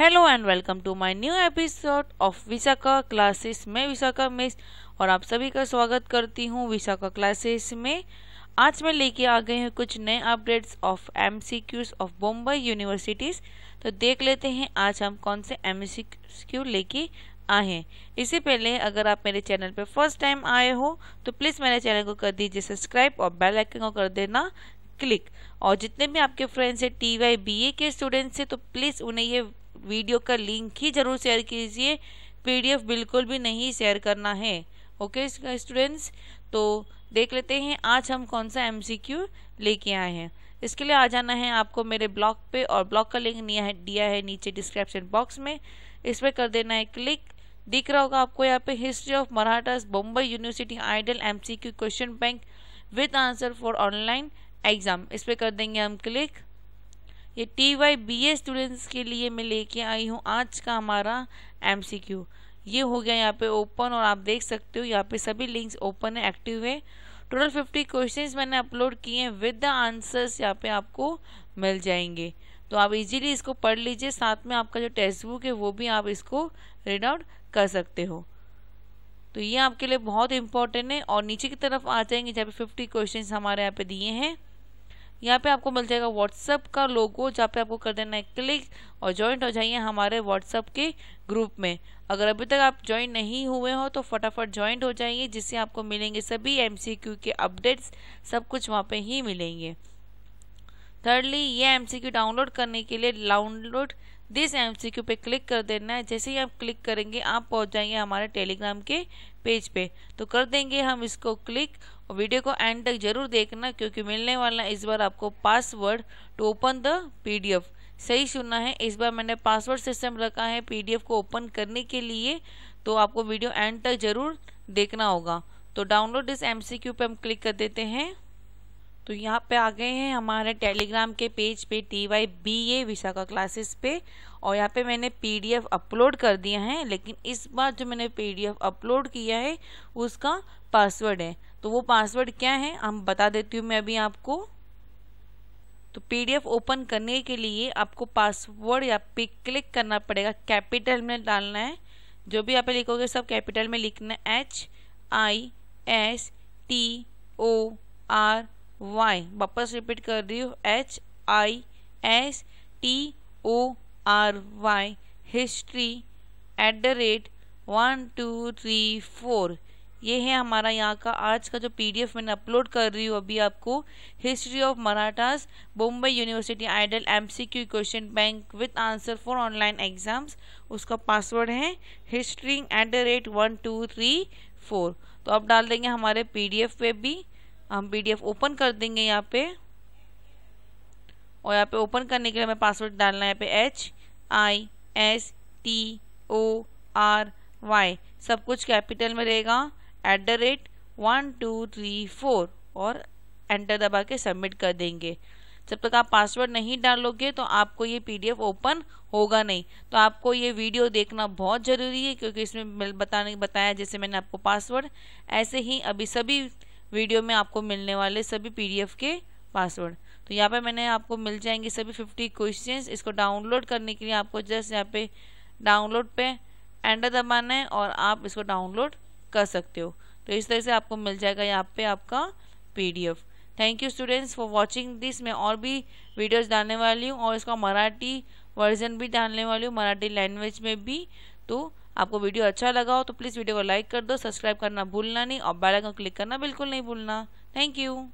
hello and welcome to my new episode of Vishakha classes मैं Vishakha miss और आप सभी का स्वागत करती हूँ विशाखा क्लासेस में आज मैं लेके आ गई हूँ कुछ नए updates of M of Bombay universities तो देख लेते हैं आज हम कौन से एम लेके आए हैं इससे पहले अगर आप मेरे चैनल पर फर्स्ट टाइम आए हो तो प्लीज़ मेरे चैनल को कर दीजिए सब्सक्राइब और बेल आइकन को कर देना क्लिक और जितने भी आपके फ्रेंड्स हैं टी वाई बी ए के स्टूडेंट्स हैं तो प्लीज़ उन्हें ये वीडियो का लिंक ही ज़रूर शेयर कीजिए पीडीएफ बिल्कुल भी नहीं शेयर करना है ओके स्टूडेंट्स तो देख लेते हैं आज हम कौन सा एमसीक्यू लेके आए हैं इसके लिए आ जाना है आपको मेरे ब्लॉग पे और ब्लॉग का लिंक दिया है दिया है नीचे डिस्क्रिप्शन बॉक्स में इस पर कर देना है क्लिक दिख रहा होगा आपको यहाँ पे history of Marathas Bombay university IDOL MCQ question bank with answer for online exam इस पर कर देंगे हम क्लिक ये T Y B A students के लिए मैं लेके आई हूँ आज का हमारा एम सी क्यू ये हो गया यहाँ पे ओपन और आप देख सकते हो यहाँ पे सभी लिंक्स ओपन है एक्टिव है टोटल फिफ्टी क्वेश्चंस मैंने अपलोड किए हैं विद द आंसर्स यहाँ पे आपको मिल जाएंगे तो आप इजीली इसको पढ़ लीजिए साथ में आपका जो टेक्स्ट बुक है वो भी आप इसको रीड आउट कर सकते हो तो ये आपके लिए बहुत इंपॉर्टेंट है और नीचे की तरफ आ जाएंगे जहाँ पे फिफ्टी क्वेश्चन हमारे यहाँ पे दिए हैं यहाँ पे आपको मिल जाएगा व्हाट्सएप का लोगो जहाँ पे आपको कर देना है क्लिक और ज्वाइंट हो जाइए हमारे व्हाट्सएप के ग्रुप में अगर अभी तक आप ज्वाइन नहीं हुए हो तो फटाफट ज्वाइंट हो जाइए जिससे आपको मिलेंगे सभी एमसीक्यू के अपडेट्स सब कुछ वहाँ पे ही मिलेंगे थर्डली ये एमसीक्यू डाउनलोड करने के लिए डाउनलोड दिस एमसीक्यू पे क्लिक कर देना है जैसे ही आप क्लिक करेंगे आप पहुंच जाएंगे हमारे टेलीग्राम के पेज पे तो कर देंगे हम इसको क्लिक और वीडियो को एंड तक जरूर देखना क्योंकि मिलने वाला है इस बार आपको password to open the PDF सही सुनना है इस बार मैंने पासवर्ड सिस्टम रखा है पीडीएफ को ओपन करने के लिए तो आपको वीडियो एंड तक जरूर देखना होगा तो डाउनलोड इस एमसीक्यू पे हम क्लिक कर देते हैं तो यहाँ पे आ गए हैं हमारे टेलीग्राम के पेज पे T Y B A Vishakha classes पे और यहाँ पे मैंने पीडीएफ अपलोड कर दिया है लेकिन इस बार जो मैंने पीडीएफ अपलोड किया है उसका पासवर्ड है तो वो पासवर्ड क्या है हम बता देती हूँ मैं अभी आपको तो पीडीएफ ओपन करने के लिए आपको पासवर्ड या पे क्लिक करना पड़ेगा कैपिटल में डालना है जो भी आप लिखोगे सब कैपिटल में लिखना है H I S T O R Y वापस रिपीट कर रही हूँ H I S T O R Y history at the rate one two three four ये है हमारा यहाँ का आज का जो पीडीएफ मैंने अपलोड कर रही हूँ अभी आपको history of Marathas Bombay university IDOL MCQ question bank with answer for online exams उसका पासवर्ड है history at the rate one two three four तो आप डाल देंगे हमारे पीडीएफ पे भी हम पीडीएफ ओपन कर देंगे यहाँ पे और यहाँ पे ओपन करने के लिए हमें पासवर्ड डालना है यहाँ पे H I S T O R Y सब कुछ कैपिटल में रहेगा at the rate one two three four और एंटर दबा के सबमिट कर देंगे जब तक आप पासवर्ड नहीं डालोगे तो आपको ये पीडीएफ ओपन होगा नहीं तो आपको ये वीडियो देखना बहुत ज़रूरी है क्योंकि इसमें बताने बताया जैसे मैंने आपको पासवर्ड ऐसे ही अभी सभी वीडियो में आपको मिलने वाले सभी पीडीएफ के पासवर्ड तो यहाँ पे मैंने आपको मिल जाएंगे सभी फिफ्टी क्वेश्चन इसको डाउनलोड करने के लिए आपको जस्ट यहाँ पे डाउनलोड पे एंडर दबाना है और आप इसको डाउनलोड कर सकते हो तो इस तरह से आपको मिल जाएगा यहाँ पे आपका PDF thank you students for watching this मैं और भी वीडियोस डालने वाली हूँ और इसका मराठी वर्जन भी डालने वाली हूँ मराठी लैंग्वेज में भी तो आपको वीडियो अच्छा लगा हो तो प्लीज़ वीडियो को लाइक कर दो सब्सक्राइब करना भूलना नहीं और बेल आइकन क्लिक करना बिल्कुल नहीं भूलना थैंक यू